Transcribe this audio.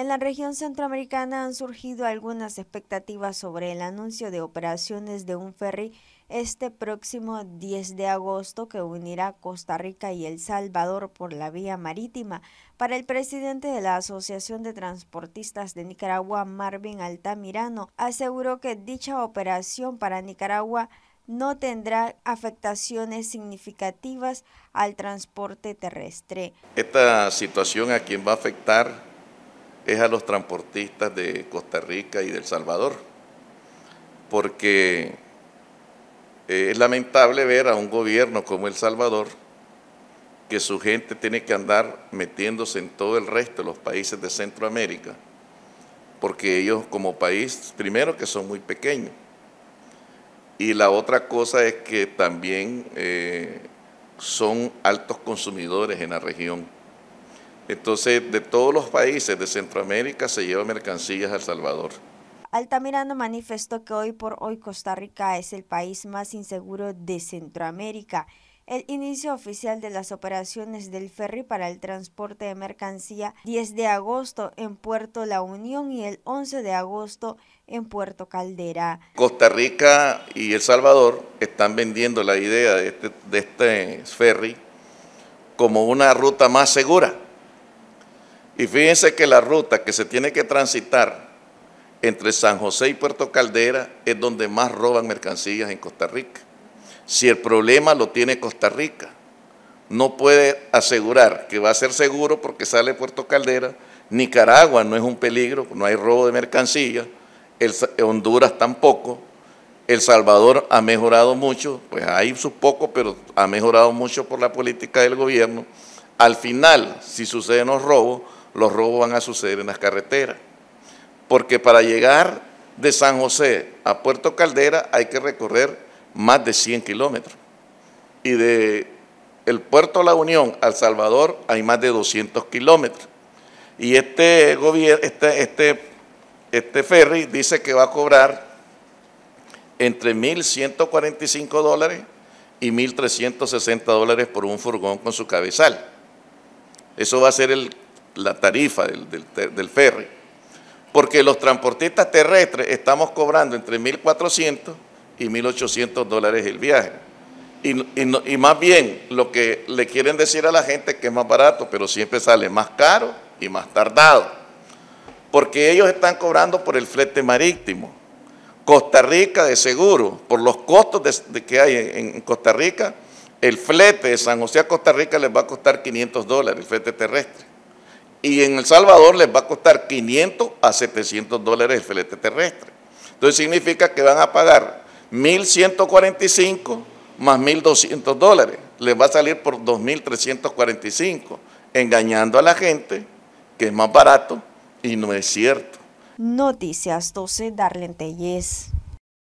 En la región centroamericana han surgido algunas expectativas sobre el anuncio de operaciones de un ferry este próximo 10 de agosto que unirá Costa Rica y El Salvador por la vía marítima. Para el presidente de la Asociación de Transportistas de Nicaragua, Marvin Altamirano, aseguró que dicha operación para Nicaragua no tendrá afectaciones significativas al transporte terrestre. Esta situación a quien va a afectar es a los transportistas de Costa Rica y del Salvador, porque eh, es lamentable ver a un gobierno como El Salvador que su gente tiene que andar metiéndose en todo el resto de los países de Centroamérica, porque ellos como país, primero que son muy pequeños, y la otra cosa es que también eh, son altos consumidores en la región. Entonces, de todos los países de Centroamérica se lleva mercancías a El Salvador. Altamirano manifestó que hoy por hoy Costa Rica es el país más inseguro de Centroamérica. El inicio oficial de las operaciones del ferry para el transporte de mercancía 10 de agosto en Puerto La Unión y el 11 de agosto en Puerto Caldera. Costa Rica y El Salvador están vendiendo la idea de este, este ferry como una ruta más segura y fíjense que la ruta que se tiene que transitar entre San José y Puerto Caldera es donde más roban mercancías en Costa Rica. Si el problema lo tiene Costa Rica, no puede asegurar que va a ser seguro porque sale Puerto Caldera. Nicaragua no es un peligro, no hay robo de mercancías. El, Honduras tampoco. El Salvador ha mejorado mucho, pues hay sus poco, pero ha mejorado mucho por la política del gobierno. Al final, si suceden los robos, los robos van a suceder en las carreteras. Porque para llegar de San José a Puerto Caldera hay que recorrer más de 100 kilómetros. Y de el puerto La Unión al Salvador hay más de 200 kilómetros. Y este, este, este, este ferry dice que va a cobrar entre 1.145 dólares y 1.360 dólares por un furgón con su cabezal. Eso va a ser el la tarifa del, ferry, porque los transportistas terrestres estamos cobrando entre 1.400 y 1.800 dólares el viaje. Y, más bien lo que le quieren decir a la gente es que es más barato, pero siempre sale más caro y más tardado. Porque ellos están cobrando por el flete marítimo. Costa Rica de seguro, por los costos que hay en, en, Costa Rica, el flete de San José a Costa Rica les va a costar 500 dólares, el flete terrestre y en El Salvador les va a costar 500 a 700 dólares el filete terrestre. Entonces significa que van a pagar 1.145 más 1.200 dólares. Les va a salir por 2.345, engañando a la gente que es más barato y no es cierto. Noticias 12, Darlene